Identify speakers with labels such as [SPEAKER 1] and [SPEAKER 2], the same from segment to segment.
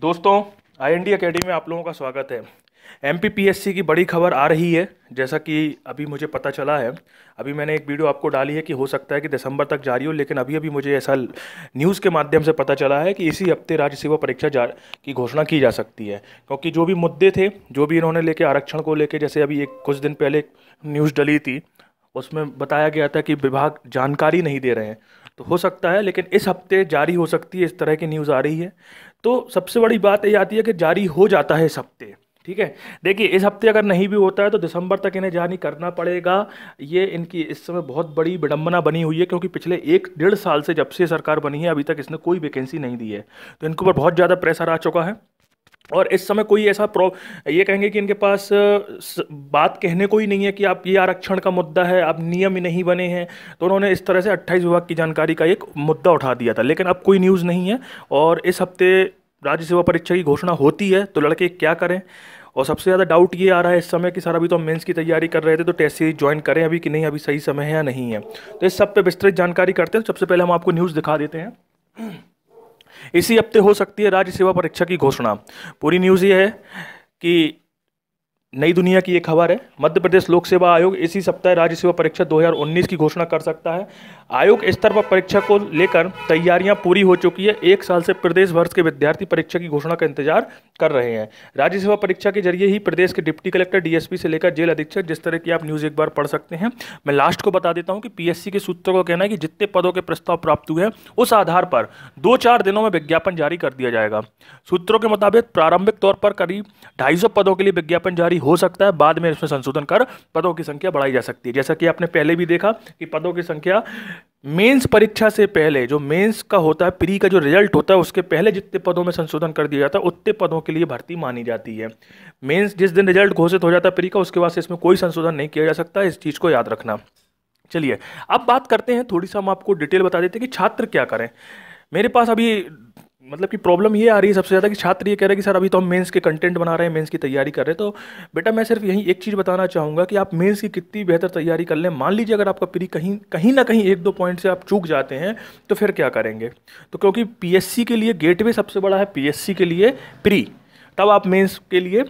[SPEAKER 1] दोस्तों I N D academy में आप लोगों का स्वागत है एम की बड़ी खबर आ रही है जैसा कि अभी मुझे पता चला है अभी मैंने एक वीडियो आपको डाली है कि हो सकता है कि दिसंबर तक जारी हो लेकिन अभी अभी मुझे ऐसा न्यूज़ के माध्यम से पता चला है कि इसी हफ्ते राज्य सेवा परीक्षा जा की घोषणा की जा सकती है क्योंकि जो भी मुद्दे थे जो भी इन्होंने लेके आरक्षण को लेके जैसे अभी एक कुछ दिन पहले न्यूज़ डली थी उसमें बताया गया था कि विभाग जानकारी नहीं दे रहे हैं तो हो सकता है लेकिन इस हफ्ते जारी हो सकती है इस तरह की न्यूज़ आ रही है तो सबसे बड़ी बात ये आती है कि जारी हो जाता है इस हफ्ते ठीक है देखिए इस हफ्ते अगर नहीं भी होता है तो दिसंबर तक इन्हें जारी करना पड़ेगा ये इनकी इस समय बहुत बड़ी विडम्बना बनी हुई है क्योंकि पिछले एक डेढ़ साल से जब से सरकार बनी है अभी तक इसने कोई वैकेंसी नहीं दी है तो इनके ऊपर बहुत ज़्यादा प्रेशर आ चुका है और इस समय कोई ऐसा प्रो ये कहेंगे कि इनके पास बात कहने को ही नहीं है कि आप ये आरक्षण का मुद्दा है आप नियम ही नहीं बने हैं तो उन्होंने इस तरह से 28 विभाग की जानकारी का एक मुद्दा उठा दिया था लेकिन अब कोई न्यूज़ नहीं है और इस हफ्ते राज्य सेवा परीक्षा की घोषणा होती है तो लड़के क्या करें और सबसे ज़्यादा डाउट ये आ रहा है इस समय कि सर अभी तो हम मेन्स की तैयारी कर रहे थे तो टेस्ट सीरीज ज्वाइन करें अभी कि नहीं अभी सही समय है या नहीं है तो इस सब पे विस्तृत जानकारी करते हैं तो सबसे पहले हम आपको न्यूज़ दिखा देते हैं इसी हफ्ते हो सकती है राज्य सेवा परीक्षा की घोषणा पूरी न्यूज़ ये है कि नई दुनिया की एक खबर है मध्य प्रदेश लोक सेवा आयोग इसी सप्ताह राज्य सेवा परीक्षा 2019 की घोषणा कर सकता है आयोग स्तर पर परीक्षा को लेकर तैयारियां पूरी हो चुकी है एक साल से प्रदेश भर के विद्यार्थी परीक्षा की घोषणा का इंतजार कर रहे हैं राज्य सेवा परीक्षा के जरिए ही प्रदेश के डिप्टी कलेक्टर डीएसपी से लेकर जेल अधीक्षक जिस तरह की आप न्यूज़ एक बार पढ़ सकते हैं मैं लास्ट को बता देता हूँ कि पीएससी के सूत्रों का कहना है कि जितने पदों के प्रस्ताव प्राप्त हुए हैं उस आधार पर दो चार दिनों में विज्ञापन जारी कर दिया जाएगा सूत्रों के मुताबिक प्रारंभिक तौर पर करीब ढाई पदों के लिए विज्ञापन जारी हो सकता है बाद में इसमें संशोधन कर पदों की संख्या बढ़ाई जा सकती है जैसा कि आपने पहले भी देखा कि पदों की संख्या मेंस परीक्षा से पहले जो मेंस का होता है प्री का जो रिजल्ट होता है उसके पहले जितने पदों में संशोधन कर दिया जाता है उतने पदों के लिए भर्ती मानी जाती है मेंस जिस दिन रिजल्ट घोषित हो जाता है प्री का उसके बाद से इसमें कोई संशोधन नहीं किया जा सकता इस चीज़ को याद रखना चलिए अब बात करते हैं थोड़ी सा हम आपको डिटेल बता देते हैं कि छात्र क्या करें मेरे पास अभी मतलब कि प्रॉब्लम ये आ रही है सबसे ज़्यादा कि छात्र ये कह रहे हैं कि सर अभी तो हम मेंस के कंटेंट बना रहे हैं मेंस की तैयारी कर रहे हैं तो बेटा मैं सिर्फ यही एक चीज़ बताना चाहूँगा कि आप मेंस की कितनी बेहतर तैयारी कर लें मान लीजिए अगर आपका प्री कहीं कहीं ना कहीं एक दो पॉइंट से आप चूक जाते हैं तो फिर क्या करेंगे तो क्योंकि पी के लिए गेटवे सबसे बड़ा है पी के लिए प्री तब आप मेंस के लिए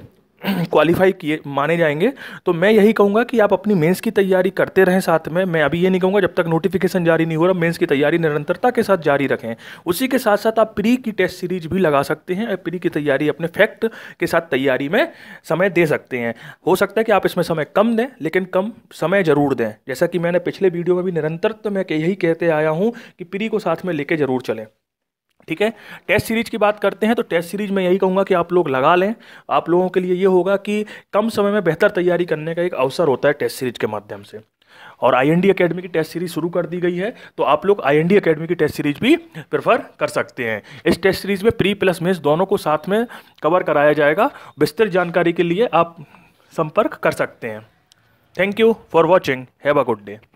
[SPEAKER 1] क्वालिफाई किए माने जाएंगे तो मैं यही कहूँगा कि आप अपनी मेंस की तैयारी करते रहें साथ में मैं अभी ये नहीं कहूँगा जब तक नोटिफिकेशन जारी नहीं हो रहा मेंस की तैयारी निरंतरता के साथ जारी रखें उसी के साथ साथ आप प्री की टेस्ट सीरीज भी लगा सकते हैं प्री की तैयारी अपने फैक्ट के साथ तैयारी में समय दे सकते हैं हो सकता है कि आप इसमें समय कम दें लेकिन कम समय ज़रूर दें जैसा कि मैंने पिछले वीडियो में भी निरंतर तो मैं यही कहते आया हूँ कि प्री को साथ में लेके ज़रूर चलें ठीक है टेस्ट सीरीज की बात करते हैं तो टेस्ट सीरीज में यही कहूँगा कि आप लोग लगा लें आप लोगों के लिए ये होगा कि कम समय में बेहतर तैयारी करने का एक अवसर होता है टेस्ट सीरीज के माध्यम से और आई एन अकेडमी की टेस्ट सीरीज शुरू कर दी गई है तो आप लोग आई एन अकेडमी की टेस्ट सीरीज भी प्रेफर कर सकते हैं इस टेस्ट सीरीज में प्री प्लस मेन्स दोनों को साथ में कवर कराया जाएगा विस्तृत जानकारी के लिए आप संपर्क कर सकते हैं thank you for watching have a good day